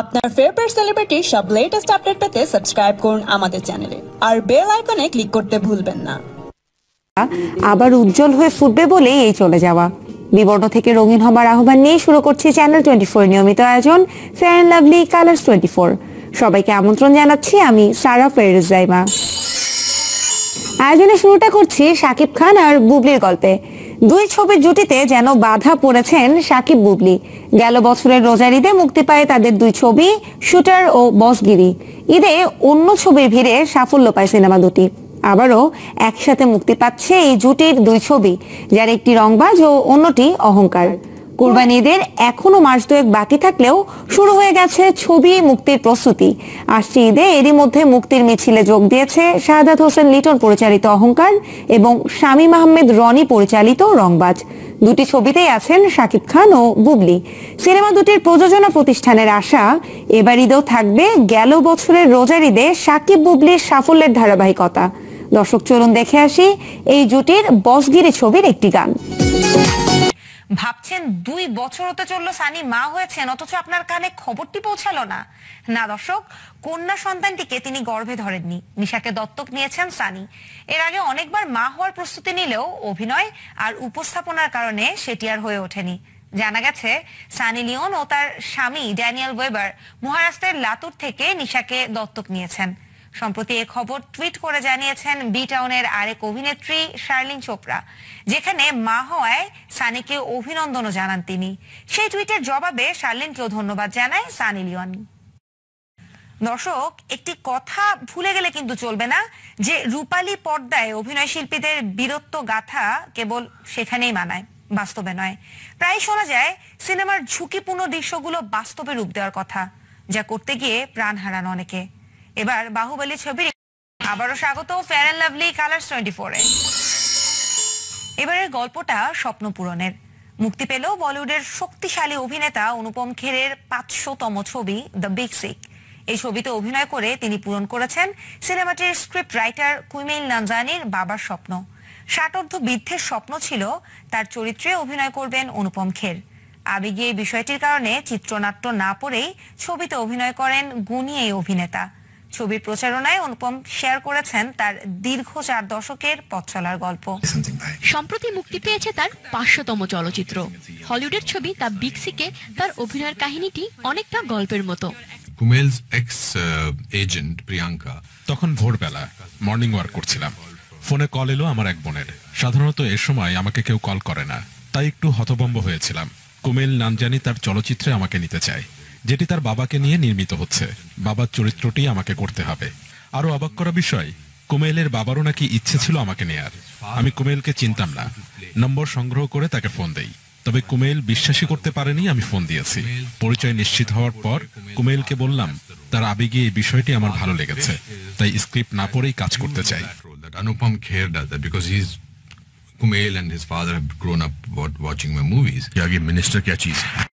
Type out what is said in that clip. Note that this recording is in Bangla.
আপনার ফেভারিট সেলিব্রিটির সব লেটেস্ট আপডেট পেতে সাবস্ক্রাইব করুন আমাদের চ্যানেলে আর বেল আইকনে ক্লিক করতে ভুলবেন না আবার উজ্জ্বল হয়ে ফুটবে বলেই এই চলে যাওয়া বিবর্ণ থেকে রঙিন হবার আহ্বান নিয়ে শুরু করছি চ্যানেল টোয়েন্টি ফোর নিয়মিত আয়োজন fair and lovely colours twenty four সবাইকে আমন্ত্রণ জানাচ্ছি আমি সারা ফেরুজাইমা আয়োজনে শুরুটা করছি শাকিব খান আর বুবলির গল্পে দুই ছবির জুটিতে যেন বাধা পড়েছেন সাকিব বুবলি গেল বছরের রোজার ঈদে মুক্তি পায় তাদের দুই ছবি শুটার ও বসগিরি ঈদে অন্য ছবির ভিড়ে সাফল্য পায় সিনেমা দুটি আবারও একসাথে মুক্তি পাচ্ছে এই জুটির দুই ছবি যার একটি রংবাজ ও অন্যটি অহংকার কোরবানি ঈদের এখনো মাস দুয়েক বাকি থাকলেও শুরু হয়ে গেছে ছবি মুক্তির প্রস্তুতি আসছে ঈদে এরই মধ্যে মুক্তির মিছিলে যোগ দিয়েছে শাহাদাত হোসেন লিটন পরিচালিত অহংকার এবং স্বামী আহমেদ রনি পরিচালিত রংবাজ দুটি ছবিতেই আছেন শাকিব খান ও বুবলি সিনেমা দুটির প্রযোজনা প্রতিষ্ঠানের আশা এবার ঈদেও থাকবে গেল বছরের রোজার ঈদে শাকিব বুবলির সাফল্যের ধারাবাহিকতা দর্শক চলুন দেখে আসি এই জুটির বসগিরি ছবির একটি গান ভাবছেন দুই বছর হতে চললো সানি মা হয়েছেন অথচ আপনার কানে খবরটি পৌঁছালো না না দর্শক কন্যা সন্তানটিকে তিনি গর্ভে ধরেননি নিশাকে দত্তক নিয়েছেন সানি এর আগে অনেকবার মা হওয়ার প্রস্তুতি নিলেও অভিনয় আর উপস্থাপনার কারণে সেটি আর হয়ে ওঠেনি জানা গেছে সানি লিওন ও তার স্বামী ড্যানিয়েল ওয়েবার মহারাষ্ট্রের লাতুর থেকে নিশাকে দত্তক নিয়েছেন সম্প্রতি এ খবর টুইট করে জানিয়েছেন বি টাউনের আরেক অভিনেত্রী শার্লিন চোপড়া যেখানে মা হওয়ায় সানিকে অভিনন্দনও জানান তিনি সেই টুইটের জবাবে শার্লিনকেও ধন্যবাদ জানায় সানি লিওন দর্শক একটি কথা ভুলে গেলে কিন্তু চলবে না যে রূপালী পর্দায় অভিনয় শিল্পীদের বীরত্ব গাথা কেবল সেখানেই মানায় বাস্তবে নয় প্রায় শোনা যায় সিনেমার ঝুঁকিপূর্ণ দৃশ্যগুলো বাস্তবে রূপ দেওয়ার কথা যা করতে গিয়ে প্রাণ হারান অনেকে এবার বাহুবলী ছবির আবারও স্বাগত fair and lovely colours twenty ফোরে এবারের গল্পটা স্বপ্ন পূরণের মুক্তি পেল বলিউডের শক্তিশালী অভিনেতা অনুপম খেরের পাঁচশোতম ছবি দ্য বিগ সিক এই ছবিতে অভিনয় করে তিনি পূরণ করেছেন সিনেমাটির স্ক্রিপ্ট রাইটার কুইমেল নানজানির বাবার স্বপ্ন ষাটর্ধ বৃদ্ধের স্বপ্ন ছিল তার চরিত্রে অভিনয় করবেন অনুপম খের আবেগে এই বিষয়টির কারণে চিত্রনাট্য না পড়েই ছবিতে অভিনয় করেন গুণী এই অভিনেতা ছবির প্রচারণায় অনুপম শেয়ার করেছেন তার দীর্ঘ চার দশকের পথ চলার গল্প সম্প্রতি মুক্তি পেয়েছে তার পাঁচশোতম চলচ্চিত্র হলিউডের ছবি দ্য বিগ তার অভিনয়ের কাহিনীটি অনেকটা গল্পের মতো কুমেলস এক্স এজেন্ট প্রিয়াঙ্কা তখন ভোরবেলা মর্নিং ওয়ার্ক করছিলাম ফোনে কল এলো আমার এক বোনের সাধারণত এ সময় আমাকে কেউ কল করে না তাই একটু হতবম্ব হয়েছিলাম কুমেল নাম জানি তার চলচ্চিত্রে আমাকে নিতে চায় যেটি তার বাবাকে নিয়ে নির্মিত হচ্ছে বাবার চরিত্রটি আমাকে করতে হবে আরো অবাক করা বিষয় কুমেলের বাবারও নাকি ইচ্ছে ছিল আমাকে নেয়ার আমি কুমেলকে চিনতাম না নম্বর সংগ্রহ করে তাকে ফোন দেই তবে কুমেল বিশ্বাসই করতে পারেনি আমি ফোন দিয়েছি পরিচয় নিশ্চিত হওয়ার পর কুমেলকে বললাম তার আবেগে এই বিষয়টি আমার ভালো লেগেছে তাই স্ক্রিপ্ট না পড়েই কাজ করতে চাই Anupam Kher because he Kumail and his father have grown up watching my movies. Yeah, minister, kya cheez hai?